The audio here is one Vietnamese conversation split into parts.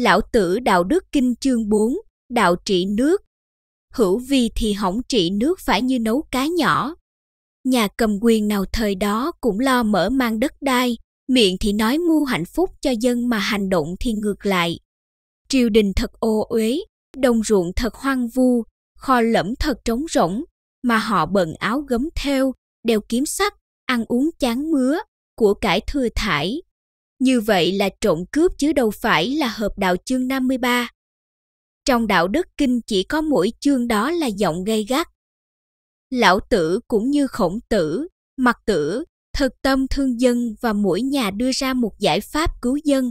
Lão tử đạo đức kinh chương 4, đạo trị nước. Hữu vi thì hỏng trị nước phải như nấu cá nhỏ. Nhà cầm quyền nào thời đó cũng lo mở mang đất đai, miệng thì nói mưu hạnh phúc cho dân mà hành động thì ngược lại. Triều đình thật ô uế, đồng ruộng thật hoang vu, kho lẫm thật trống rỗng, mà họ bận áo gấm theo, đeo kiếm sắt, ăn uống chán mứa, của cải thừa thải, như vậy là trộm cướp chứ đâu phải là hợp đạo chương 53. Trong đạo đức kinh chỉ có mỗi chương đó là giọng gây gắt. Lão tử cũng như khổng tử, mặc tử, thực tâm thương dân và mỗi nhà đưa ra một giải pháp cứu dân.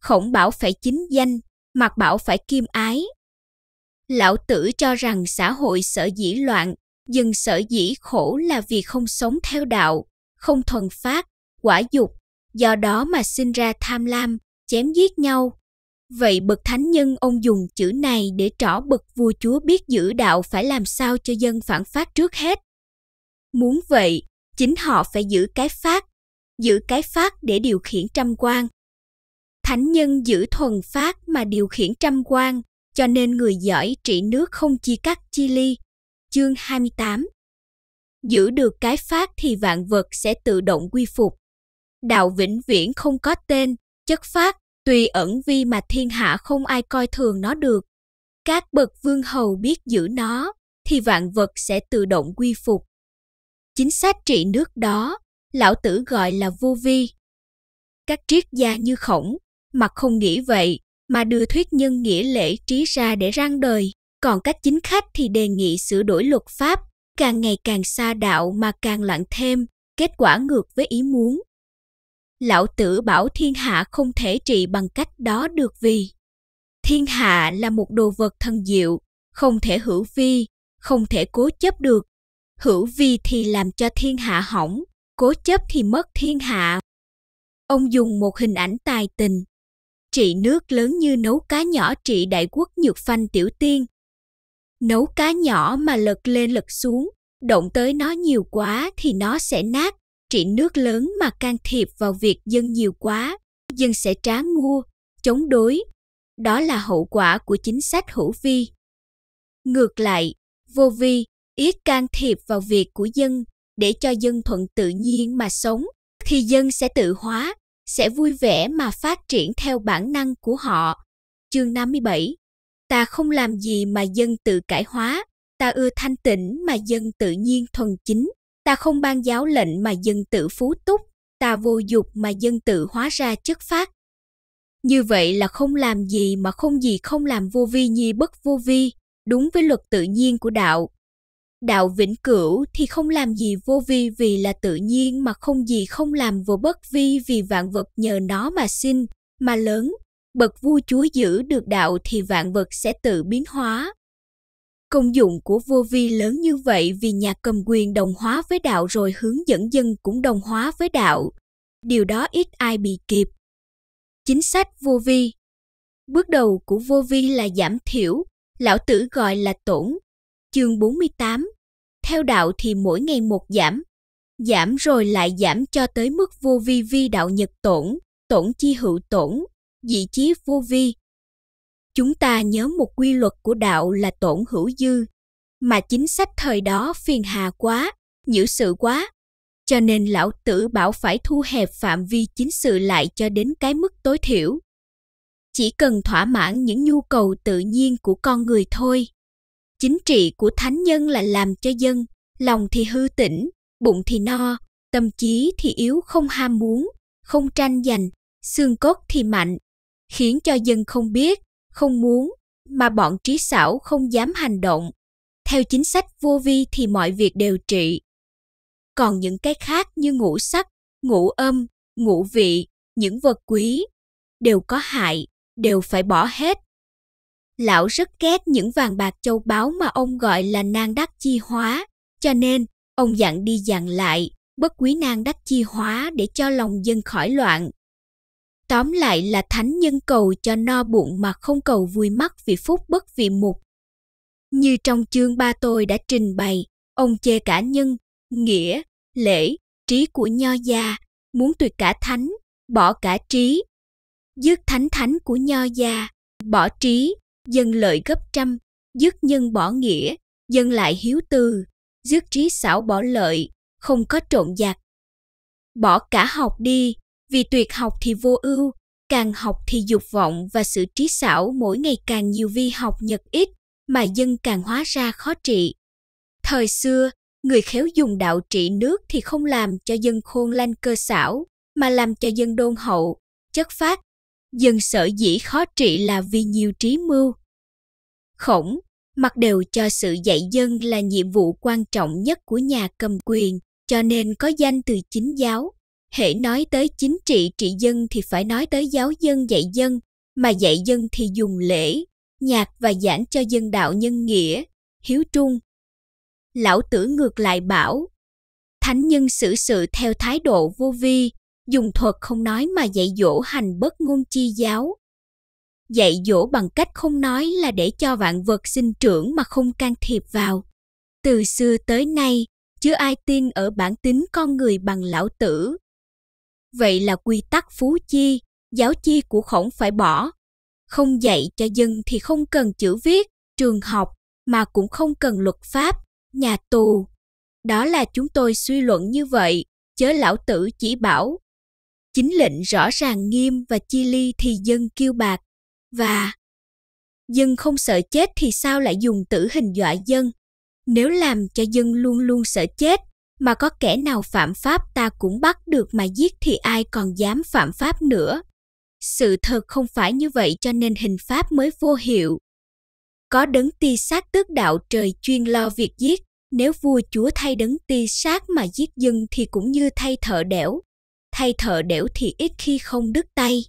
Khổng bảo phải chính danh, mặc bảo phải kim ái. Lão tử cho rằng xã hội sở dĩ loạn, dân sở dĩ khổ là vì không sống theo đạo, không thuần phát, quả dục, do đó mà sinh ra tham lam, chém giết nhau. Vậy bậc thánh nhân ông dùng chữ này để trỏ bậc vua chúa biết giữ đạo phải làm sao cho dân phản phát trước hết. Muốn vậy, chính họ phải giữ cái phát, giữ cái phát để điều khiển trăm quan. Thánh nhân giữ thuần phát mà điều khiển trăm quan, cho nên người giỏi trị nước không chia cắt chi ly. Chương 28 Giữ được cái phát thì vạn vật sẽ tự động quy phục đạo vĩnh viễn không có tên, chất phát, tùy ẩn vi mà thiên hạ không ai coi thường nó được. Các bậc vương hầu biết giữ nó, thì vạn vật sẽ tự động quy phục. Chính sách trị nước đó, lão tử gọi là vô vi. Các triết gia như khổng, mặc không nghĩ vậy, mà đưa thuyết nhân nghĩa lễ trí ra để rang đời. Còn các chính khách thì đề nghị sửa đổi luật pháp, càng ngày càng xa đạo mà càng loạn thêm, kết quả ngược với ý muốn lão tử bảo thiên hạ không thể trị bằng cách đó được vì. Thiên hạ là một đồ vật thần diệu, không thể hữu vi, không thể cố chấp được. Hữu vi thì làm cho thiên hạ hỏng, cố chấp thì mất thiên hạ. Ông dùng một hình ảnh tài tình. Trị nước lớn như nấu cá nhỏ trị đại quốc nhược phanh tiểu tiên. Nấu cá nhỏ mà lật lên lật xuống, động tới nó nhiều quá thì nó sẽ nát, trị nước lớn mà can thiệp vào việc dân nhiều quá, dân sẽ trá ngu, chống đối. Đó là hậu quả của chính sách hữu vi. Ngược lại, vô vi, ít can thiệp vào việc của dân để cho dân thuận tự nhiên mà sống, thì dân sẽ tự hóa, sẽ vui vẻ mà phát triển theo bản năng của họ. Chương 57 Ta không làm gì mà dân tự cải hóa, ta ưa thanh tịnh mà dân tự nhiên thuần chính ta không ban giáo lệnh mà dân tự phú túc ta vô dục mà dân tự hóa ra chất phát như vậy là không làm gì mà không gì không làm vô vi nhi bất vô vi đúng với luật tự nhiên của đạo đạo vĩnh cửu thì không làm gì vô vi vì là tự nhiên mà không gì không làm vô bất vi vì vạn vật nhờ nó mà sinh mà lớn bậc vua chúa giữ được đạo thì vạn vật sẽ tự biến hóa Công dụng của vô vi lớn như vậy vì nhà cầm quyền đồng hóa với đạo rồi hướng dẫn dân cũng đồng hóa với đạo. Điều đó ít ai bị kịp. Chính sách vô vi Bước đầu của vô vi là giảm thiểu, lão tử gọi là tổn. Chương 48 Theo đạo thì mỗi ngày một giảm, giảm rồi lại giảm cho tới mức vô vi vi đạo nhật tổn, tổn chi hữu tổn, dị chí vô vi, chúng ta nhớ một quy luật của đạo là tổn hữu dư mà chính sách thời đó phiền hà quá nhữ sự quá cho nên lão tử bảo phải thu hẹp phạm vi chính sự lại cho đến cái mức tối thiểu chỉ cần thỏa mãn những nhu cầu tự nhiên của con người thôi chính trị của thánh nhân là làm cho dân lòng thì hư tĩnh bụng thì no tâm trí thì yếu không ham muốn không tranh giành xương cốt thì mạnh khiến cho dân không biết không muốn mà bọn trí xảo không dám hành động theo chính sách vô vi thì mọi việc đều trị còn những cái khác như ngũ sắc ngũ âm ngũ vị những vật quý đều có hại đều phải bỏ hết lão rất ghét những vàng bạc châu báu mà ông gọi là nang đắc chi hóa cho nên ông dặn đi dặn lại bất quý nang đắc chi hóa để cho lòng dân khỏi loạn Tóm lại là thánh nhân cầu cho no bụng mà không cầu vui mắt vì phúc bất vì mục. Như trong chương ba tôi đã trình bày, ông chê cả nhân, nghĩa, lễ, trí của nho gia, muốn tuyệt cả thánh, bỏ cả trí. Dứt thánh thánh của nho gia, bỏ trí, dân lợi gấp trăm, dứt nhân bỏ nghĩa, dân lại hiếu từ, dứt trí xảo bỏ lợi, không có trộn giặc. Bỏ cả học đi, vì tuyệt học thì vô ưu, càng học thì dục vọng và sự trí xảo mỗi ngày càng nhiều vi học nhật ít mà dân càng hóa ra khó trị. Thời xưa, người khéo dùng đạo trị nước thì không làm cho dân khôn lanh cơ xảo, mà làm cho dân đôn hậu, chất phát. Dân sở dĩ khó trị là vì nhiều trí mưu. Khổng, mặc đều cho sự dạy dân là nhiệm vụ quan trọng nhất của nhà cầm quyền, cho nên có danh từ chính giáo hệ nói tới chính trị trị dân thì phải nói tới giáo dân dạy dân, mà dạy dân thì dùng lễ, nhạc và giảng cho dân đạo nhân nghĩa, hiếu trung. Lão tử ngược lại bảo, thánh nhân xử sự theo thái độ vô vi, dùng thuật không nói mà dạy dỗ hành bất ngôn chi giáo. Dạy dỗ bằng cách không nói là để cho vạn vật sinh trưởng mà không can thiệp vào. Từ xưa tới nay, chưa ai tin ở bản tính con người bằng lão tử Vậy là quy tắc phú chi, giáo chi của khổng phải bỏ. Không dạy cho dân thì không cần chữ viết, trường học, mà cũng không cần luật pháp, nhà tù. Đó là chúng tôi suy luận như vậy, chớ lão tử chỉ bảo. Chính lệnh rõ ràng nghiêm và chi ly thì dân kiêu bạc, và dân không sợ chết thì sao lại dùng tử hình dọa dân nếu làm cho dân luôn luôn sợ chết mà có kẻ nào phạm pháp ta cũng bắt được mà giết thì ai còn dám phạm pháp nữa. Sự thật không phải như vậy cho nên hình pháp mới vô hiệu. Có đấng ti sát tước đạo trời chuyên lo việc giết, nếu vua chúa thay đấng ti sát mà giết dân thì cũng như thay thợ đẻo. Thay thợ đẻo thì ít khi không đứt tay.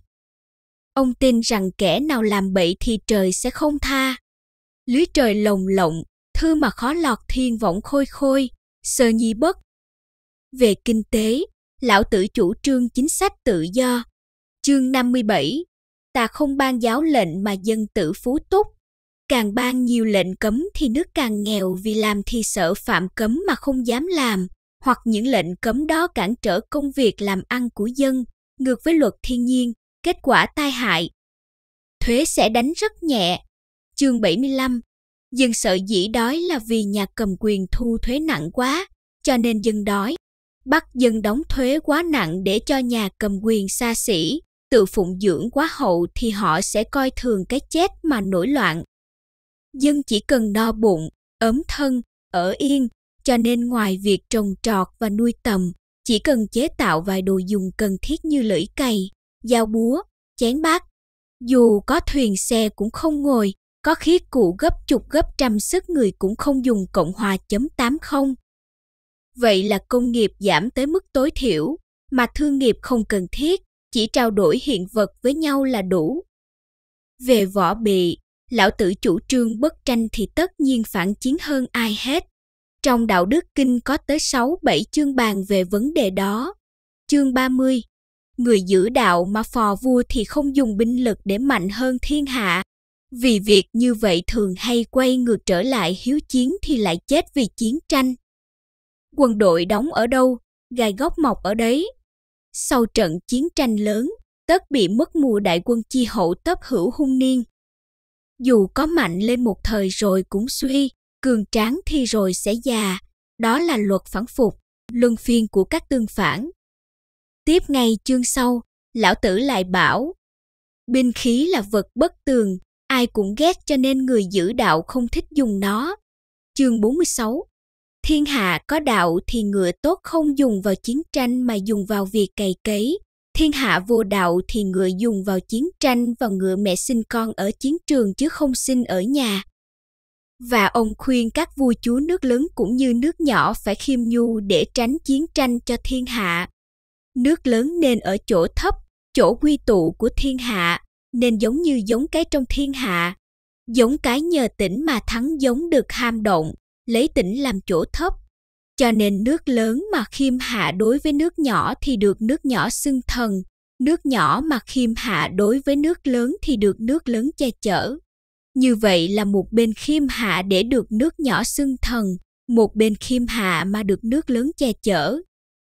Ông tin rằng kẻ nào làm bậy thì trời sẽ không tha. Lưới trời lồng lộng, thư mà khó lọt thiên võng khôi khôi, sờ nhi bất về kinh tế, lão tử chủ trương chính sách tự do. Chương 57 Ta không ban giáo lệnh mà dân tử phú túc. Càng ban nhiều lệnh cấm thì nước càng nghèo vì làm thì sợ phạm cấm mà không dám làm, hoặc những lệnh cấm đó cản trở công việc làm ăn của dân, ngược với luật thiên nhiên, kết quả tai hại. Thuế sẽ đánh rất nhẹ. Chương 75 Dân sợ dĩ đói là vì nhà cầm quyền thu thuế nặng quá, cho nên dân đói bắt dân đóng thuế quá nặng để cho nhà cầm quyền xa xỉ, tự phụng dưỡng quá hậu thì họ sẽ coi thường cái chết mà nổi loạn. Dân chỉ cần no bụng, ấm thân, ở yên, cho nên ngoài việc trồng trọt và nuôi tầm, chỉ cần chế tạo vài đồ dùng cần thiết như lưỡi cày, dao búa, chén bát. Dù có thuyền xe cũng không ngồi, có khí cụ gấp chục gấp trăm sức người cũng không dùng Cộng hòa chấm tám không Vậy là công nghiệp giảm tới mức tối thiểu, mà thương nghiệp không cần thiết, chỉ trao đổi hiện vật với nhau là đủ. Về võ bị, lão tử chủ trương bất tranh thì tất nhiên phản chiến hơn ai hết. Trong đạo đức kinh có tới 6-7 chương bàn về vấn đề đó. Chương 30 Người giữ đạo mà phò vua thì không dùng binh lực để mạnh hơn thiên hạ. Vì việc như vậy thường hay quay ngược trở lại hiếu chiến thì lại chết vì chiến tranh quân đội đóng ở đâu, gai góc mọc ở đấy. Sau trận chiến tranh lớn, tất bị mất mùa đại quân chi hậu tấp hữu hung niên. Dù có mạnh lên một thời rồi cũng suy, cường tráng thì rồi sẽ già, đó là luật phản phục, luân phiên của các tương phản. Tiếp ngay chương sau, lão tử lại bảo, binh khí là vật bất tường, ai cũng ghét cho nên người giữ đạo không thích dùng nó. Chương 46 Thiên hạ có đạo thì ngựa tốt không dùng vào chiến tranh mà dùng vào việc cày cấy. Thiên hạ vô đạo thì ngựa dùng vào chiến tranh và ngựa mẹ sinh con ở chiến trường chứ không sinh ở nhà. Và ông khuyên các vua chúa nước lớn cũng như nước nhỏ phải khiêm nhu để tránh chiến tranh cho thiên hạ. Nước lớn nên ở chỗ thấp, chỗ quy tụ của thiên hạ, nên giống như giống cái trong thiên hạ. Giống cái nhờ tỉnh mà thắng giống được ham động, lấy tỉnh làm chỗ thấp cho nên nước lớn mà khiêm hạ đối với nước nhỏ thì được nước nhỏ xưng thần nước nhỏ mà khiêm hạ đối với nước lớn thì được nước lớn che chở như vậy là một bên khiêm hạ để được nước nhỏ xưng thần một bên khiêm hạ mà được nước lớn che chở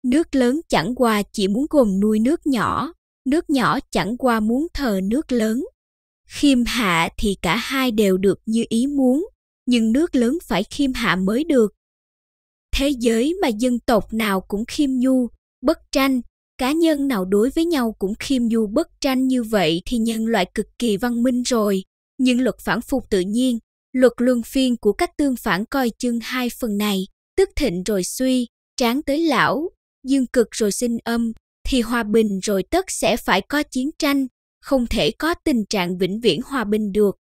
nước lớn chẳng qua chỉ muốn gồm nuôi nước nhỏ nước nhỏ chẳng qua muốn thờ nước lớn khiêm hạ thì cả hai đều được như ý muốn nhưng nước lớn phải khiêm hạ mới được. Thế giới mà dân tộc nào cũng khiêm nhu, bất tranh, cá nhân nào đối với nhau cũng khiêm nhu bất tranh như vậy thì nhân loại cực kỳ văn minh rồi. Nhưng luật phản phục tự nhiên, luật luân phiên của các tương phản coi chưng hai phần này, tức thịnh rồi suy, tráng tới lão, dương cực rồi sinh âm, thì hòa bình rồi tất sẽ phải có chiến tranh, không thể có tình trạng vĩnh viễn hòa bình được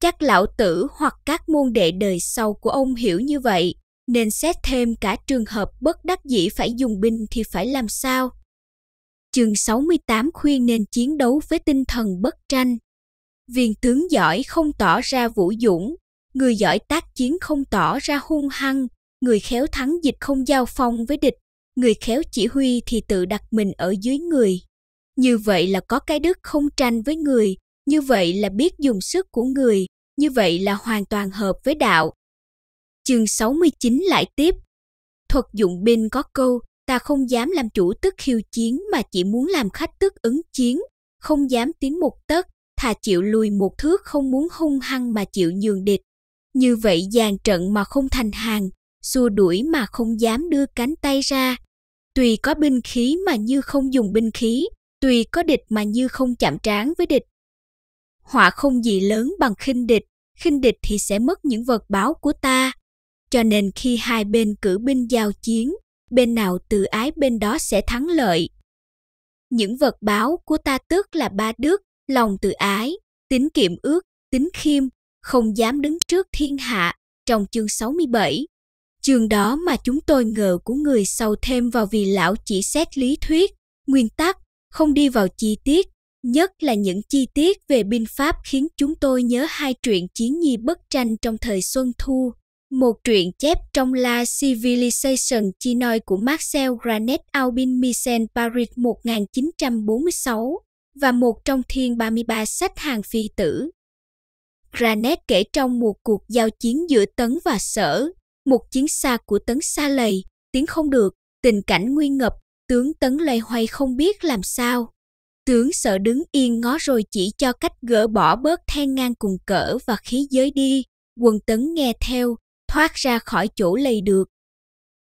chắc lão tử hoặc các môn đệ đời sau của ông hiểu như vậy nên xét thêm cả trường hợp bất đắc dĩ phải dùng binh thì phải làm sao. Chương 68 khuyên nên chiến đấu với tinh thần bất tranh. Viên tướng giỏi không tỏ ra vũ dũng, người giỏi tác chiến không tỏ ra hung hăng, người khéo thắng dịch không giao phong với địch, người khéo chỉ huy thì tự đặt mình ở dưới người. Như vậy là có cái đức không tranh với người, như vậy là biết dùng sức của người, như vậy là hoàn toàn hợp với đạo. Chương 69 lại tiếp. Thuật dụng binh có câu, ta không dám làm chủ tức khiêu chiến mà chỉ muốn làm khách tức ứng chiến, không dám tiến một tấc, thà chịu lùi một thước không muốn hung hăng mà chịu nhường địch. Như vậy dàn trận mà không thành hàng, xua đuổi mà không dám đưa cánh tay ra. Tùy có binh khí mà như không dùng binh khí, tùy có địch mà như không chạm trán với địch, họa không gì lớn bằng khinh địch, khinh địch thì sẽ mất những vật báo của ta. Cho nên khi hai bên cử binh giao chiến, bên nào tự ái bên đó sẽ thắng lợi. Những vật báo của ta tức là ba đức, lòng tự ái, tính kiệm ước, tính khiêm, không dám đứng trước thiên hạ trong chương 67. Chương đó mà chúng tôi ngờ của người sâu thêm vào vì lão chỉ xét lý thuyết, nguyên tắc, không đi vào chi tiết, nhất là những chi tiết về binh pháp khiến chúng tôi nhớ hai truyện chiến nhi bất tranh trong thời Xuân Thu. Một truyện chép trong La Civilization chi của Marcel Granet Albin Misen Paris 1946 và một trong thiên 33 sách hàng phi tử. Granet kể trong một cuộc giao chiến giữa Tấn và Sở, một chiến xa của Tấn xa lầy, tiếng không được, tình cảnh nguy ngập, tướng Tấn loay hoay không biết làm sao, Tướng sợ đứng yên ngó rồi chỉ cho cách gỡ bỏ bớt then ngang cùng cỡ và khí giới đi, quần tấn nghe theo, thoát ra khỏi chỗ lầy được.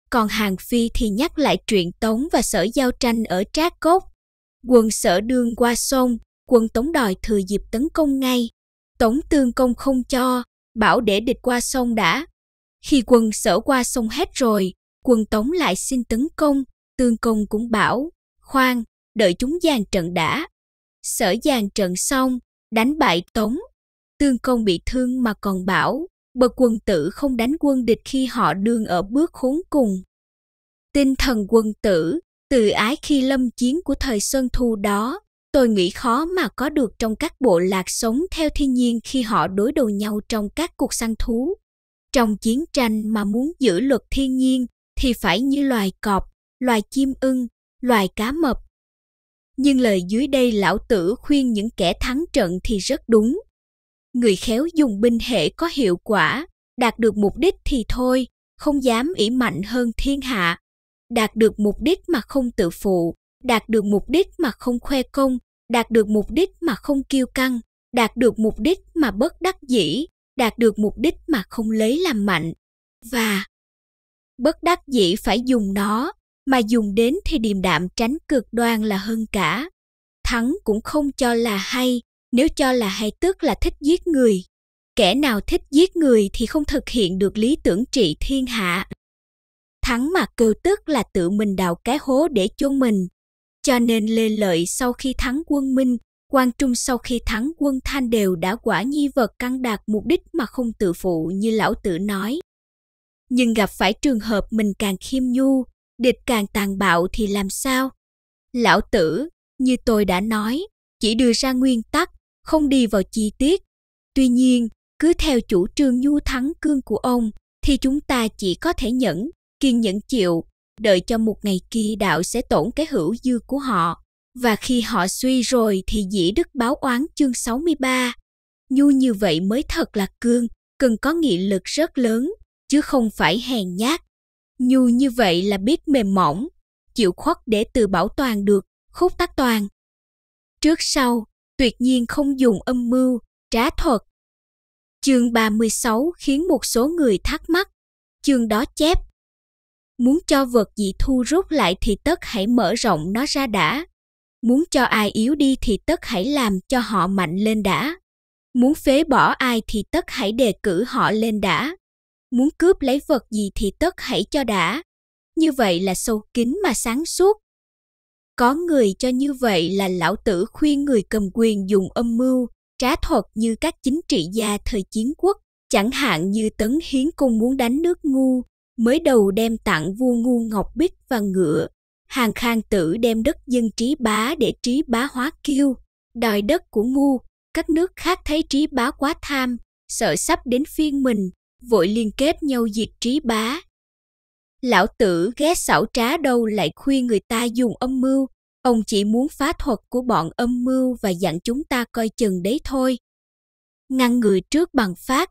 Còn Hàng Phi thì nhắc lại chuyện Tống và sở giao tranh ở Trác Cốt. Quân sở đương qua sông, quân Tống đòi thừa dịp tấn công ngay. Tống tương công không cho, bảo để địch qua sông đã. Khi quân sở qua sông hết rồi, quân Tống lại xin tấn công, tương công cũng bảo, khoan, đợi chúng giang trận đã. Sở giang trận xong, đánh bại Tống. Tương công bị thương mà còn bảo, bậc quân tử không đánh quân địch khi họ đương ở bước khốn cùng. Tinh thần quân tử, từ ái khi lâm chiến của thời Xuân Thu đó, tôi nghĩ khó mà có được trong các bộ lạc sống theo thiên nhiên khi họ đối đầu nhau trong các cuộc săn thú. Trong chiến tranh mà muốn giữ luật thiên nhiên thì phải như loài cọp, loài chim ưng, loài cá mập, nhưng lời dưới đây lão tử khuyên những kẻ thắng trận thì rất đúng. Người khéo dùng binh hệ có hiệu quả, đạt được mục đích thì thôi, không dám ỷ mạnh hơn thiên hạ. Đạt được mục đích mà không tự phụ, đạt được mục đích mà không khoe công, đạt được mục đích mà không kiêu căng, đạt được mục đích mà bất đắc dĩ, đạt được mục đích mà không lấy làm mạnh. Và bất đắc dĩ phải dùng nó mà dùng đến thì điềm đạm tránh cực đoan là hơn cả thắng cũng không cho là hay nếu cho là hay tức là thích giết người kẻ nào thích giết người thì không thực hiện được lý tưởng trị thiên hạ thắng mà kêu tức là tự mình đào cái hố để chôn mình cho nên lê lợi sau khi thắng quân minh quang trung sau khi thắng quân thanh đều đã quả nhi vật căn đạt mục đích mà không tự phụ như lão tử nói nhưng gặp phải trường hợp mình càng khiêm nhu địch càng tàn bạo thì làm sao lão tử như tôi đã nói chỉ đưa ra nguyên tắc không đi vào chi tiết tuy nhiên cứ theo chủ trương nhu thắng cương của ông thì chúng ta chỉ có thể nhẫn kiên nhẫn chịu đợi cho một ngày kia đạo sẽ tổn cái hữu dư của họ và khi họ suy rồi thì dĩ đức báo oán chương 63. Nhu như vậy mới thật là cương, cần có nghị lực rất lớn, chứ không phải hèn nhát, Nhu như vậy là biết mềm mỏng, chịu khuất để từ bảo toàn được khúc tác toàn. Trước sau, tuyệt nhiên không dùng âm mưu, trá thuật. Chương 36 khiến một số người thắc mắc, chương đó chép. Muốn cho vật gì thu rút lại thì tất hãy mở rộng nó ra đã. Muốn cho ai yếu đi thì tất hãy làm cho họ mạnh lên đã. Muốn phế bỏ ai thì tất hãy đề cử họ lên đã muốn cướp lấy vật gì thì tất hãy cho đã như vậy là sâu kín mà sáng suốt có người cho như vậy là lão tử khuyên người cầm quyền dùng âm mưu trá thuật như các chính trị gia thời chiến quốc chẳng hạn như tấn hiến cung muốn đánh nước ngu mới đầu đem tặng vua ngu ngọc bích và ngựa hàng khang tử đem đất dân trí bá để trí bá hóa kiêu đòi đất của ngu các nước khác thấy trí bá quá tham sợ sắp đến phiên mình vội liên kết nhau diệt trí bá. Lão tử ghét xảo trá đâu lại khuyên người ta dùng âm mưu, ông chỉ muốn phá thuật của bọn âm mưu và dặn chúng ta coi chừng đấy thôi. Ngăn người trước bằng phát.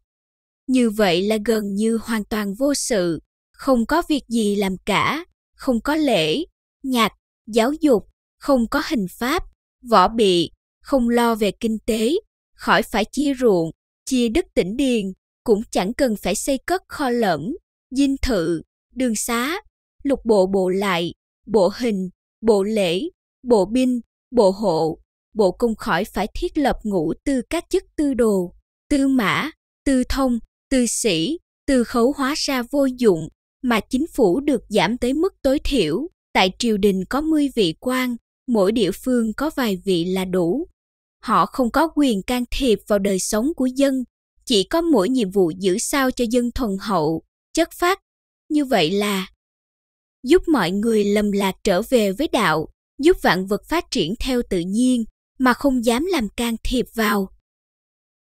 Như vậy là gần như hoàn toàn vô sự, không có việc gì làm cả, không có lễ, nhạc, giáo dục, không có hình pháp, võ bị, không lo về kinh tế, khỏi phải chia ruộng, chia đất tỉnh điền, cũng chẳng cần phải xây cất kho lẫm, dinh thự, đường xá, lục bộ bộ lại, bộ hình, bộ lễ, bộ binh, bộ hộ, bộ công khỏi phải thiết lập ngũ tư các chức tư đồ, tư mã, tư thông, tư sĩ, tư khấu hóa ra vô dụng, mà chính phủ được giảm tới mức tối thiểu. Tại triều đình có 10 vị quan, mỗi địa phương có vài vị là đủ. Họ không có quyền can thiệp vào đời sống của dân, chỉ có mỗi nhiệm vụ giữ sao cho dân thuần hậu, chất phát, như vậy là giúp mọi người lầm lạc trở về với đạo, giúp vạn vật phát triển theo tự nhiên mà không dám làm can thiệp vào.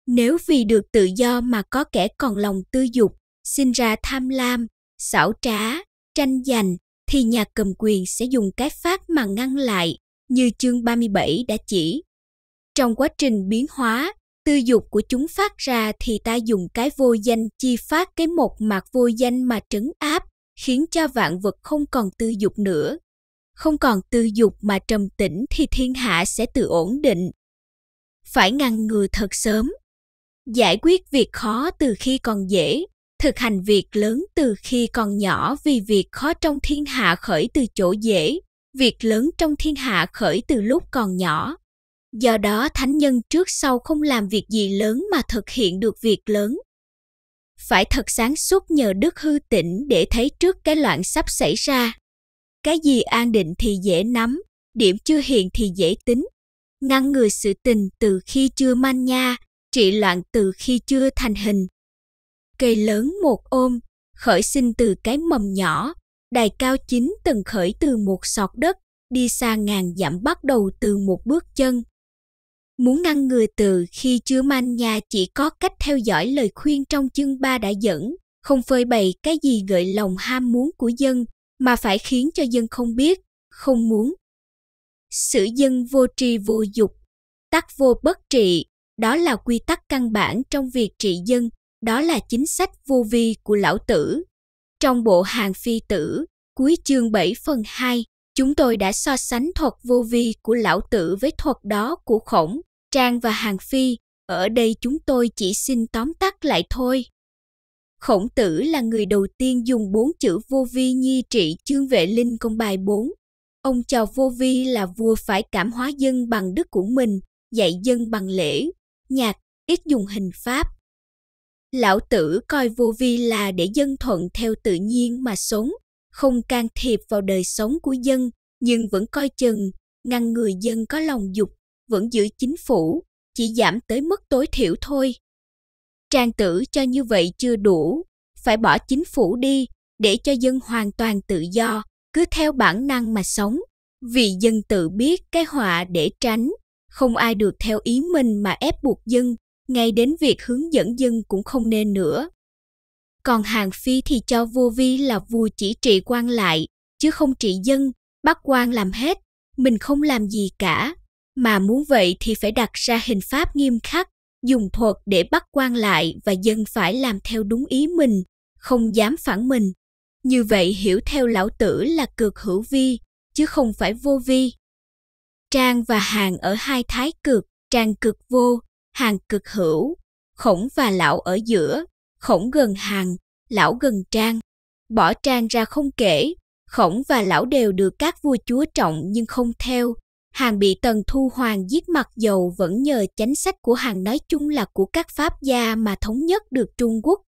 Nếu vì được tự do mà có kẻ còn lòng tư dục, sinh ra tham lam, xảo trá, tranh giành, thì nhà cầm quyền sẽ dùng cái phát mà ngăn lại, như chương 37 đã chỉ. Trong quá trình biến hóa, tư dục của chúng phát ra thì ta dùng cái vô danh chi phát cái một mặt vô danh mà trấn áp, khiến cho vạn vật không còn tư dục nữa. Không còn tư dục mà trầm tĩnh thì thiên hạ sẽ tự ổn định. Phải ngăn ngừa thật sớm. Giải quyết việc khó từ khi còn dễ, thực hành việc lớn từ khi còn nhỏ vì việc khó trong thiên hạ khởi từ chỗ dễ, việc lớn trong thiên hạ khởi từ lúc còn nhỏ do đó thánh nhân trước sau không làm việc gì lớn mà thực hiện được việc lớn phải thật sáng suốt nhờ đức hư tịnh để thấy trước cái loạn sắp xảy ra cái gì an định thì dễ nắm điểm chưa hiện thì dễ tính ngăn ngừa sự tình từ khi chưa manh nha trị loạn từ khi chưa thành hình cây lớn một ôm khởi sinh từ cái mầm nhỏ đài cao chính từng khởi từ một sọt đất đi xa ngàn dặm bắt đầu từ một bước chân Muốn ngăn người từ khi chứa manh nhà chỉ có cách theo dõi lời khuyên trong chương 3 đã dẫn, không phơi bày cái gì gợi lòng ham muốn của dân, mà phải khiến cho dân không biết, không muốn. Sự dân vô tri vô dục, tắc vô bất trị, đó là quy tắc căn bản trong việc trị dân, đó là chính sách vô vi của lão tử. Trong bộ hàng phi tử, cuối chương 7 phần 2, Chúng tôi đã so sánh thuật vô vi của lão tử với thuật đó của khổng, trang và hàng phi. Ở đây chúng tôi chỉ xin tóm tắt lại thôi. Khổng tử là người đầu tiên dùng bốn chữ vô vi nhi trị chương vệ linh công bài 4. Ông chào vô vi là vua phải cảm hóa dân bằng đức của mình, dạy dân bằng lễ, nhạc, ít dùng hình pháp. Lão tử coi vô vi là để dân thuận theo tự nhiên mà sống, không can thiệp vào đời sống của dân nhưng vẫn coi chừng, ngăn người dân có lòng dục, vẫn giữ chính phủ, chỉ giảm tới mức tối thiểu thôi. Trang tử cho như vậy chưa đủ, phải bỏ chính phủ đi để cho dân hoàn toàn tự do, cứ theo bản năng mà sống, vì dân tự biết cái họa để tránh, không ai được theo ý mình mà ép buộc dân, ngay đến việc hướng dẫn dân cũng không nên nữa còn hàng phi thì cho vua vi là vua chỉ trị quan lại chứ không trị dân bắt quan làm hết mình không làm gì cả mà muốn vậy thì phải đặt ra hình pháp nghiêm khắc dùng thuật để bắt quan lại và dân phải làm theo đúng ý mình không dám phản mình như vậy hiểu theo lão tử là cực hữu vi chứ không phải vô vi trang và hàng ở hai thái cực trang cực vô hàng cực hữu khổng và lão ở giữa khổng gần hàng, lão gần trang. Bỏ trang ra không kể, khổng và lão đều được các vua chúa trọng nhưng không theo. Hàng bị Tần Thu Hoàng giết mặc dầu vẫn nhờ chánh sách của Hàng nói chung là của các pháp gia mà thống nhất được Trung Quốc.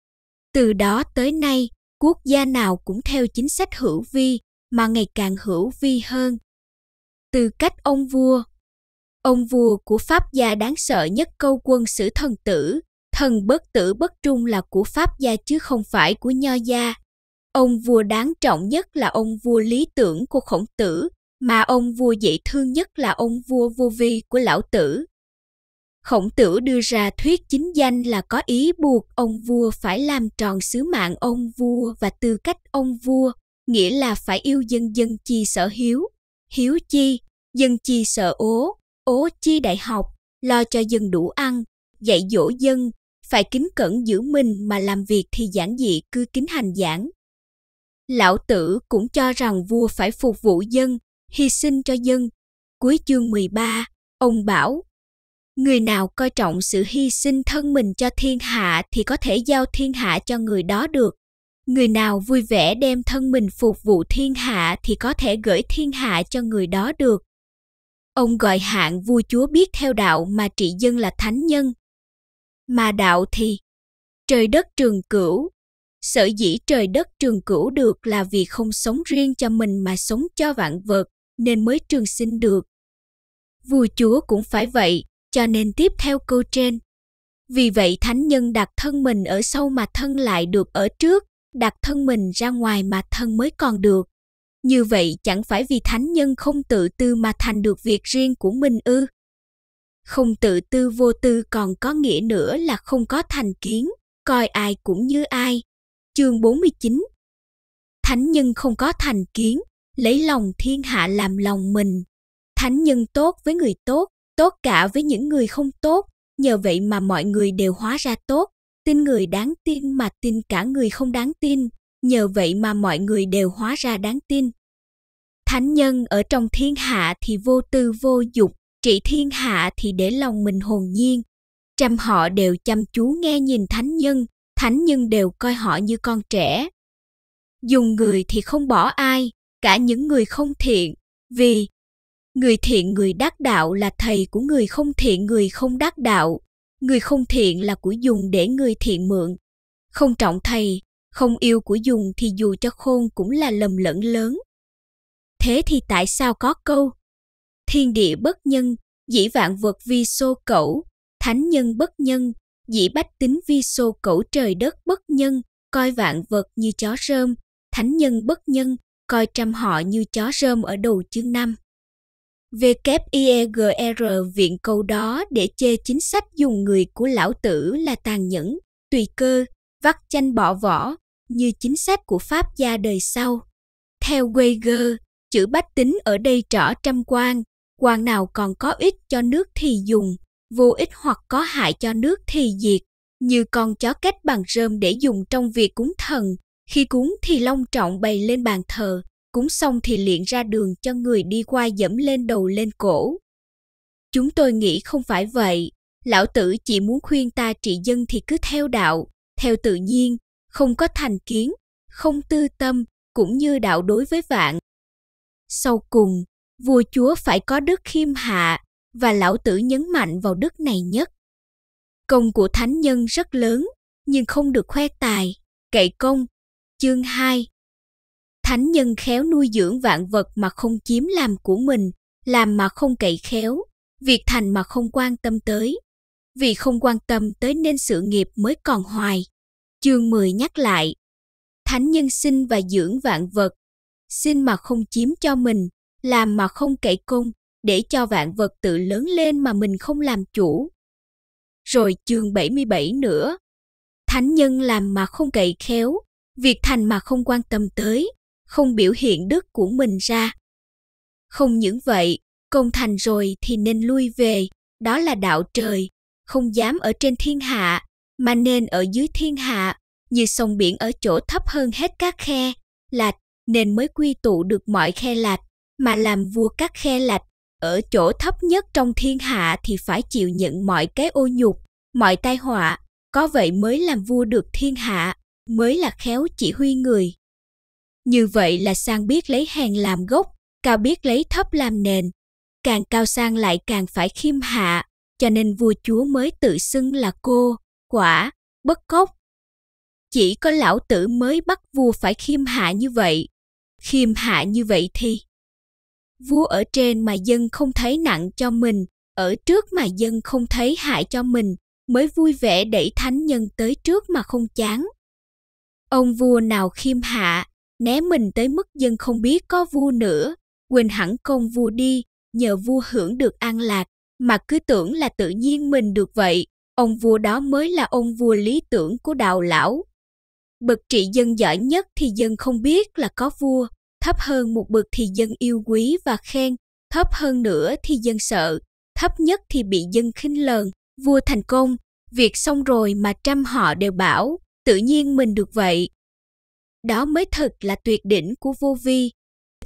Từ đó tới nay, quốc gia nào cũng theo chính sách hữu vi mà ngày càng hữu vi hơn. Từ cách ông vua Ông vua của pháp gia đáng sợ nhất câu quân sử thần tử, thần bất tử bất trung là của Pháp gia chứ không phải của Nho gia. Ông vua đáng trọng nhất là ông vua lý tưởng của khổng tử, mà ông vua dễ thương nhất là ông vua vô vi của lão tử. Khổng tử đưa ra thuyết chính danh là có ý buộc ông vua phải làm tròn sứ mạng ông vua và tư cách ông vua, nghĩa là phải yêu dân dân chi sở hiếu, hiếu chi, dân chi sở ố, ố chi đại học, lo cho dân đủ ăn, dạy dỗ dân, phải kính cẩn giữ mình mà làm việc thì giản dị cứ kính hành giảng. Lão tử cũng cho rằng vua phải phục vụ dân, hy sinh cho dân. Cuối chương 13, ông bảo, người nào coi trọng sự hy sinh thân mình cho thiên hạ thì có thể giao thiên hạ cho người đó được. Người nào vui vẻ đem thân mình phục vụ thiên hạ thì có thể gửi thiên hạ cho người đó được. Ông gọi hạng vua chúa biết theo đạo mà trị dân là thánh nhân, mà đạo thì trời đất trường cửu sở dĩ trời đất trường cửu được là vì không sống riêng cho mình mà sống cho vạn vật nên mới trường sinh được vua chúa cũng phải vậy cho nên tiếp theo câu trên vì vậy thánh nhân đặt thân mình ở sau mà thân lại được ở trước đặt thân mình ra ngoài mà thân mới còn được như vậy chẳng phải vì thánh nhân không tự tư mà thành được việc riêng của mình ư không tự tư vô tư còn có nghĩa nữa là không có thành kiến, coi ai cũng như ai. Chương 49 Thánh nhân không có thành kiến, lấy lòng thiên hạ làm lòng mình. Thánh nhân tốt với người tốt, tốt cả với những người không tốt, nhờ vậy mà mọi người đều hóa ra tốt, tin người đáng tin mà tin cả người không đáng tin, nhờ vậy mà mọi người đều hóa ra đáng tin. Thánh nhân ở trong thiên hạ thì vô tư vô dục, trị thiên hạ thì để lòng mình hồn nhiên. Trăm họ đều chăm chú nghe nhìn thánh nhân, thánh nhân đều coi họ như con trẻ. Dùng người thì không bỏ ai, cả những người không thiện, vì người thiện người đắc đạo là thầy của người không thiện người không đắc đạo, người không thiện là của dùng để người thiện mượn. Không trọng thầy, không yêu của dùng thì dù cho khôn cũng là lầm lẫn lớn. Thế thì tại sao có câu thiên địa bất nhân, dĩ vạn vật vi xô cẩu, thánh nhân bất nhân, dĩ bách tính vi xô cẩu trời đất bất nhân, coi vạn vật như chó rơm, thánh nhân bất nhân, coi trăm họ như chó rơm ở đầu chương năm WIEGR viện câu đó để chê chính sách dùng người của lão tử là tàn nhẫn, tùy cơ, vắt chanh bỏ vỏ, như chính sách của Pháp gia đời sau. Theo weger chữ bách tính ở đây rõ trăm quan, quan nào còn có ích cho nước thì dùng, vô ích hoặc có hại cho nước thì diệt, như con chó kết bằng rơm để dùng trong việc cúng thần, khi cúng thì long trọng bày lên bàn thờ, cúng xong thì liện ra đường cho người đi qua dẫm lên đầu lên cổ. Chúng tôi nghĩ không phải vậy, lão tử chỉ muốn khuyên ta trị dân thì cứ theo đạo, theo tự nhiên, không có thành kiến, không tư tâm, cũng như đạo đối với vạn. Sau cùng, vua chúa phải có đức khiêm hạ và lão tử nhấn mạnh vào đức này nhất. Công của thánh nhân rất lớn, nhưng không được khoe tài, cậy công. Chương 2 Thánh nhân khéo nuôi dưỡng vạn vật mà không chiếm làm của mình, làm mà không cậy khéo, việc thành mà không quan tâm tới. Vì không quan tâm tới nên sự nghiệp mới còn hoài. Chương 10 nhắc lại Thánh nhân sinh và dưỡng vạn vật, sinh mà không chiếm cho mình, làm mà không cậy công để cho vạn vật tự lớn lên mà mình không làm chủ. Rồi chương 77 nữa, thánh nhân làm mà không cậy khéo, việc thành mà không quan tâm tới, không biểu hiện đức của mình ra. Không những vậy, công thành rồi thì nên lui về, đó là đạo trời, không dám ở trên thiên hạ, mà nên ở dưới thiên hạ, như sông biển ở chỗ thấp hơn hết các khe, lạch, nên mới quy tụ được mọi khe lạch mà làm vua các khe lạch ở chỗ thấp nhất trong thiên hạ thì phải chịu nhận mọi cái ô nhục mọi tai họa có vậy mới làm vua được thiên hạ mới là khéo chỉ huy người như vậy là sang biết lấy hèn làm gốc cao biết lấy thấp làm nền càng cao sang lại càng phải khiêm hạ cho nên vua chúa mới tự xưng là cô quả bất cốc chỉ có lão tử mới bắt vua phải khiêm hạ như vậy khiêm hạ như vậy thì vua ở trên mà dân không thấy nặng cho mình ở trước mà dân không thấy hại cho mình mới vui vẻ đẩy thánh nhân tới trước mà không chán ông vua nào khiêm hạ né mình tới mức dân không biết có vua nữa quên hẳn công vua đi nhờ vua hưởng được an lạc mà cứ tưởng là tự nhiên mình được vậy ông vua đó mới là ông vua lý tưởng của đạo lão bậc trị dân giỏi nhất thì dân không biết là có vua thấp hơn một bậc thì dân yêu quý và khen, thấp hơn nữa thì dân sợ, thấp nhất thì bị dân khinh lờn. Vua thành công, việc xong rồi mà trăm họ đều bảo, tự nhiên mình được vậy. Đó mới thật là tuyệt đỉnh của vô vi.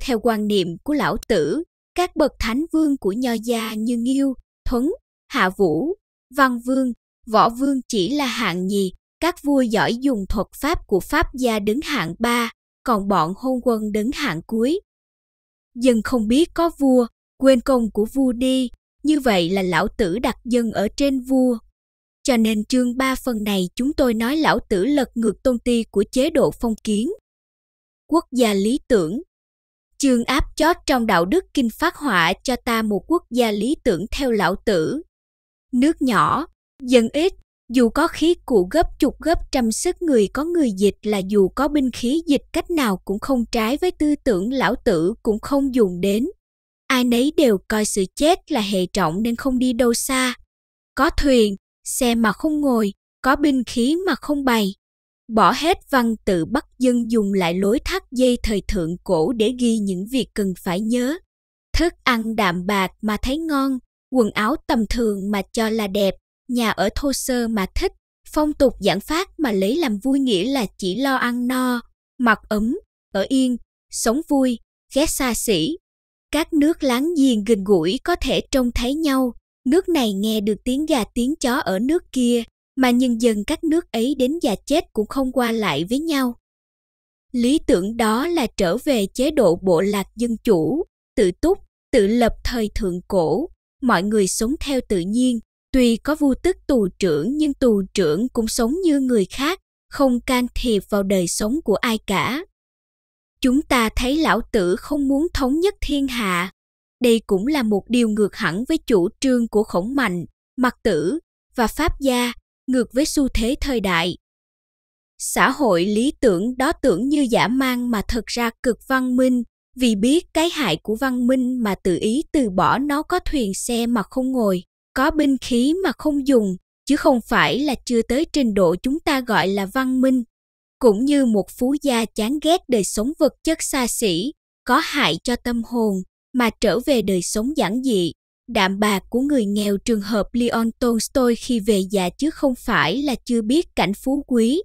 Theo quan niệm của lão tử, các bậc thánh vương của nho gia như Nghiêu, Thuấn, Hạ Vũ, Văn Vương, Võ Vương chỉ là hạng nhì, các vua giỏi dùng thuật pháp của Pháp gia đứng hạng ba còn bọn hôn quân đứng hạng cuối. Dân không biết có vua, quên công của vua đi, như vậy là lão tử đặt dân ở trên vua. Cho nên chương 3 phần này chúng tôi nói lão tử lật ngược tôn ti của chế độ phong kiến. Quốc gia lý tưởng Chương áp chót trong đạo đức kinh phát họa cho ta một quốc gia lý tưởng theo lão tử. Nước nhỏ, dân ít, dù có khí cụ gấp chục gấp trăm sức người có người dịch là dù có binh khí dịch cách nào cũng không trái với tư tưởng lão tử cũng không dùng đến. Ai nấy đều coi sự chết là hệ trọng nên không đi đâu xa. Có thuyền, xe mà không ngồi, có binh khí mà không bày. Bỏ hết văn tự bắt dân dùng lại lối thắt dây thời thượng cổ để ghi những việc cần phải nhớ. Thức ăn đạm bạc mà thấy ngon, quần áo tầm thường mà cho là đẹp nhà ở thô sơ mà thích, phong tục giảng phát mà lấy làm vui nghĩa là chỉ lo ăn no, mặc ấm, ở yên, sống vui, ghét xa xỉ. Các nước láng giềng gần gũi có thể trông thấy nhau, nước này nghe được tiếng gà tiếng chó ở nước kia, mà nhân dân các nước ấy đến già chết cũng không qua lại với nhau. Lý tưởng đó là trở về chế độ bộ lạc dân chủ, tự túc, tự lập thời thượng cổ, mọi người sống theo tự nhiên, Tuy có vua tức tù trưởng nhưng tù trưởng cũng sống như người khác, không can thiệp vào đời sống của ai cả. Chúng ta thấy lão tử không muốn thống nhất thiên hạ. Đây cũng là một điều ngược hẳn với chủ trương của khổng mạnh, mặc tử và pháp gia, ngược với xu thế thời đại. Xã hội lý tưởng đó tưởng như giả mang mà thật ra cực văn minh, vì biết cái hại của văn minh mà tự ý từ bỏ nó có thuyền xe mà không ngồi có binh khí mà không dùng chứ không phải là chưa tới trình độ chúng ta gọi là văn minh cũng như một phú gia chán ghét đời sống vật chất xa xỉ có hại cho tâm hồn mà trở về đời sống giản dị đạm bạc của người nghèo trường hợp leon tolstoy khi về già chứ không phải là chưa biết cảnh phú quý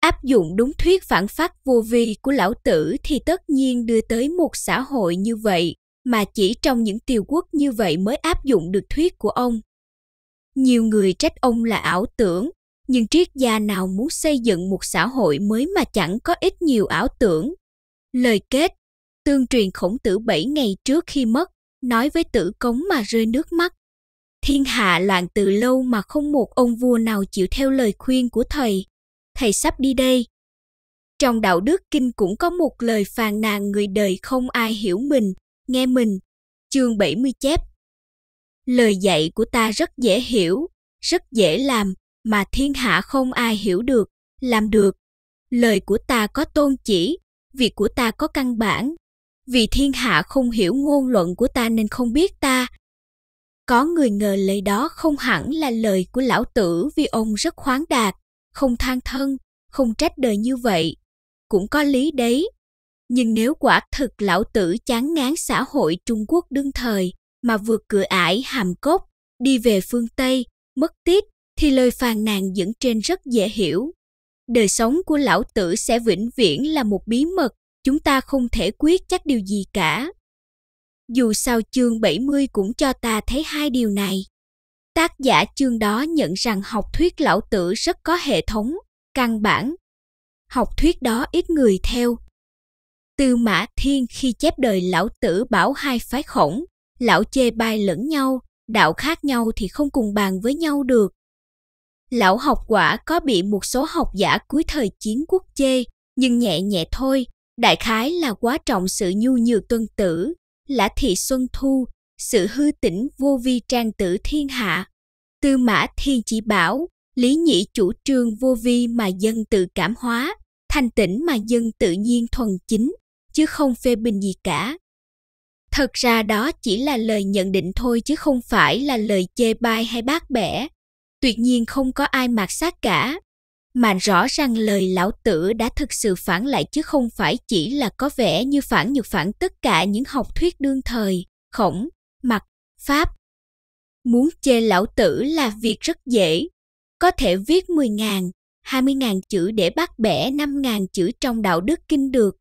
áp dụng đúng thuyết phản phát vô vi của lão tử thì tất nhiên đưa tới một xã hội như vậy mà chỉ trong những tiêu quốc như vậy mới áp dụng được thuyết của ông. Nhiều người trách ông là ảo tưởng, nhưng triết gia nào muốn xây dựng một xã hội mới mà chẳng có ít nhiều ảo tưởng. Lời kết, tương truyền khổng tử 7 ngày trước khi mất, nói với tử cống mà rơi nước mắt. Thiên hạ loạn từ lâu mà không một ông vua nào chịu theo lời khuyên của thầy. Thầy sắp đi đây. Trong đạo đức kinh cũng có một lời phàn nàn người đời không ai hiểu mình, nghe mình, chương 70 chép. Lời dạy của ta rất dễ hiểu, rất dễ làm, mà thiên hạ không ai hiểu được, làm được. Lời của ta có tôn chỉ, việc của ta có căn bản. Vì thiên hạ không hiểu ngôn luận của ta nên không biết ta. Có người ngờ lời đó không hẳn là lời của lão tử vì ông rất khoáng đạt, không than thân, không trách đời như vậy. Cũng có lý đấy, nhưng nếu quả thực lão tử chán ngán xã hội Trung Quốc đương thời mà vượt cửa ải hàm cốc, đi về phương Tây, mất tiết, thì lời phàn nàn dẫn trên rất dễ hiểu. Đời sống của lão tử sẽ vĩnh viễn là một bí mật, chúng ta không thể quyết chắc điều gì cả. Dù sao chương 70 cũng cho ta thấy hai điều này. Tác giả chương đó nhận rằng học thuyết lão tử rất có hệ thống, căn bản. Học thuyết đó ít người theo, Tư Mã Thiên khi chép đời lão tử bảo hai phái khổng, lão chê bai lẫn nhau, đạo khác nhau thì không cùng bàn với nhau được. Lão học quả có bị một số học giả cuối thời chiến quốc chê, nhưng nhẹ nhẹ thôi, đại khái là quá trọng sự nhu nhược tuân tử, lã thị xuân thu, sự hư tĩnh vô vi trang tử thiên hạ. Tư mã thiên chỉ bảo, lý nhị chủ trương vô vi mà dân tự cảm hóa, thanh tĩnh mà dân tự nhiên thuần chính chứ không phê bình gì cả thật ra đó chỉ là lời nhận định thôi chứ không phải là lời chê bai hay bác bẻ tuyệt nhiên không có ai mặc sát cả mà rõ ràng lời lão tử đã thực sự phản lại chứ không phải chỉ là có vẻ như phản nhược phản tất cả những học thuyết đương thời khổng mặc pháp muốn chê lão tử là việc rất dễ có thể viết 10.000, 20.000 chữ để bác bẻ 5.000 chữ trong đạo đức kinh được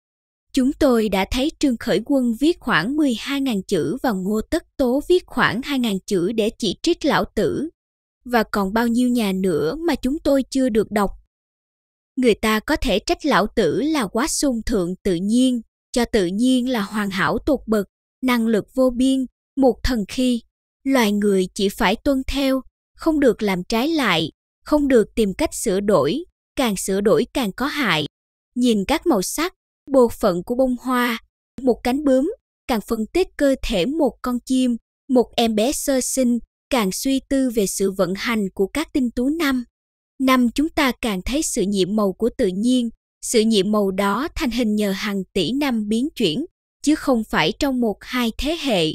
Chúng tôi đã thấy Trương Khởi Quân viết khoảng 12.000 chữ và Ngô Tất Tố viết khoảng 2.000 chữ để chỉ trích lão tử. Và còn bao nhiêu nhà nữa mà chúng tôi chưa được đọc. Người ta có thể trách lão tử là quá sung thượng tự nhiên, cho tự nhiên là hoàn hảo tột bậc, năng lực vô biên, một thần khi. Loài người chỉ phải tuân theo, không được làm trái lại, không được tìm cách sửa đổi, càng sửa đổi càng có hại. Nhìn các màu sắc, bộ phận của bông hoa, một cánh bướm, càng phân tích cơ thể một con chim, một em bé sơ sinh, càng suy tư về sự vận hành của các tinh tú năm. Năm chúng ta càng thấy sự nhiệm màu của tự nhiên, sự nhiệm màu đó thành hình nhờ hàng tỷ năm biến chuyển, chứ không phải trong một hai thế hệ.